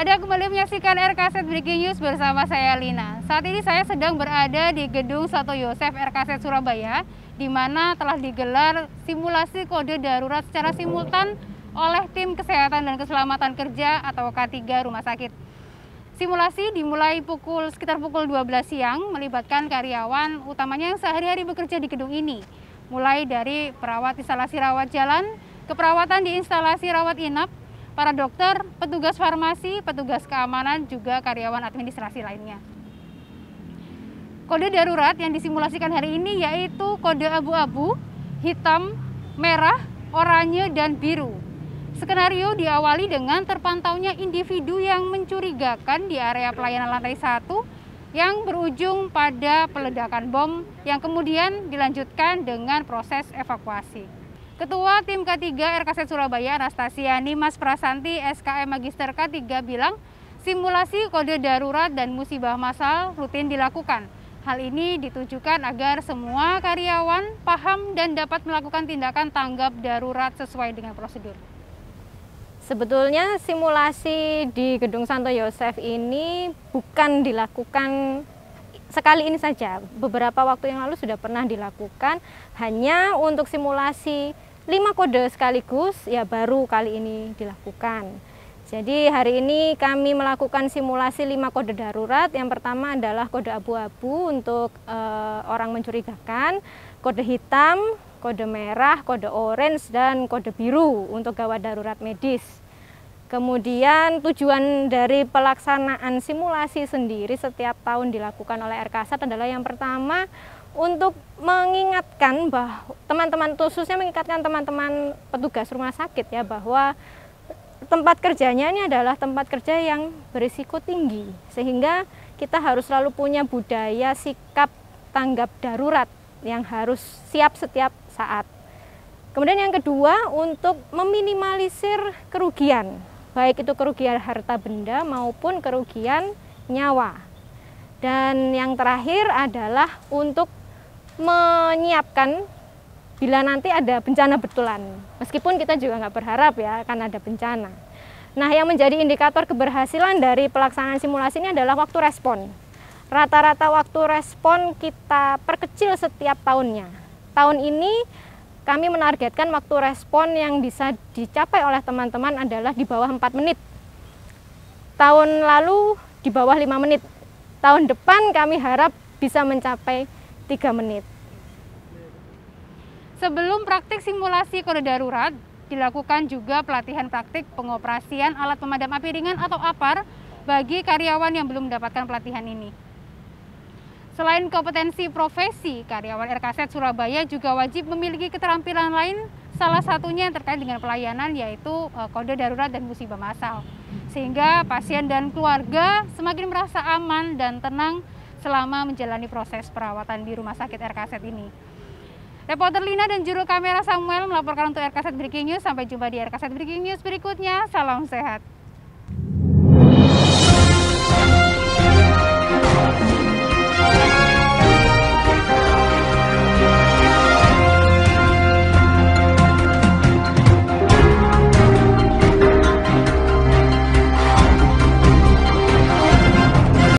Ada kembali menyaksikan RKZ Breaking News bersama saya Lina. Saat ini saya sedang berada di gedung Sato Yosef RKZ Surabaya, di mana telah digelar simulasi kode darurat secara simultan oleh tim Kesehatan dan Keselamatan Kerja atau K3 Rumah Sakit. Simulasi dimulai pukul sekitar pukul 12 siang melibatkan karyawan utamanya yang sehari-hari bekerja di gedung ini. Mulai dari perawat instalasi rawat jalan, keperawatan di instalasi rawat inap, para dokter, petugas farmasi, petugas keamanan, juga karyawan administrasi lainnya. Kode darurat yang disimulasikan hari ini yaitu kode abu-abu, hitam, merah, oranye, dan biru. Skenario diawali dengan terpantaunya individu yang mencurigakan di area pelayanan lantai 1 yang berujung pada peledakan bom yang kemudian dilanjutkan dengan proses evakuasi. Ketua Tim K3 RKS Surabaya Anastasia Nimas Prasanti SKM Magister K3 bilang simulasi kode darurat dan musibah masal rutin dilakukan. Hal ini ditujukan agar semua karyawan paham dan dapat melakukan tindakan tanggap darurat sesuai dengan prosedur. Sebetulnya simulasi di Gedung Santo Yosef ini bukan dilakukan sekali ini saja. Beberapa waktu yang lalu sudah pernah dilakukan hanya untuk simulasi 5 kode sekaligus ya baru kali ini dilakukan. Jadi hari ini kami melakukan simulasi lima kode darurat. Yang pertama adalah kode abu-abu untuk e, orang mencurigakan, kode hitam, kode merah, kode orange, dan kode biru untuk gawat darurat medis. Kemudian tujuan dari pelaksanaan simulasi sendiri setiap tahun dilakukan oleh RKSAT adalah yang pertama untuk mengingatkan bahwa teman-teman khususnya mengingatkan teman-teman petugas rumah sakit ya bahwa tempat kerjanya ini adalah tempat kerja yang berisiko tinggi sehingga kita harus selalu punya budaya sikap tanggap darurat yang harus siap setiap saat. Kemudian yang kedua untuk meminimalisir kerugian baik itu kerugian harta benda maupun kerugian nyawa. Dan yang terakhir adalah untuk menyiapkan bila nanti ada bencana betulan. Meskipun kita juga nggak berharap ya akan ada bencana. Nah, yang menjadi indikator keberhasilan dari pelaksanaan simulasi ini adalah waktu respon. Rata-rata waktu respon kita perkecil setiap tahunnya. Tahun ini kami menargetkan waktu respon yang bisa dicapai oleh teman-teman adalah di bawah 4 menit. Tahun lalu di bawah 5 menit. Tahun depan kami harap bisa mencapai 3 menit. Sebelum praktik simulasi kode darurat, dilakukan juga pelatihan praktik pengoperasian alat pemadam api ringan atau APAR bagi karyawan yang belum mendapatkan pelatihan ini. Selain kompetensi profesi, karyawan RKZ Surabaya juga wajib memiliki keterampilan lain, salah satunya yang terkait dengan pelayanan yaitu eh, kode darurat dan musibah massal. Sehingga pasien dan keluarga semakin merasa aman dan tenang selama menjalani proses perawatan di Rumah Sakit RKZ ini. Reporter Lina dan juru kamera Samuel melaporkan untuk RKZ Breaking News. Sampai jumpa di RKZ Breaking News berikutnya. Salam sehat.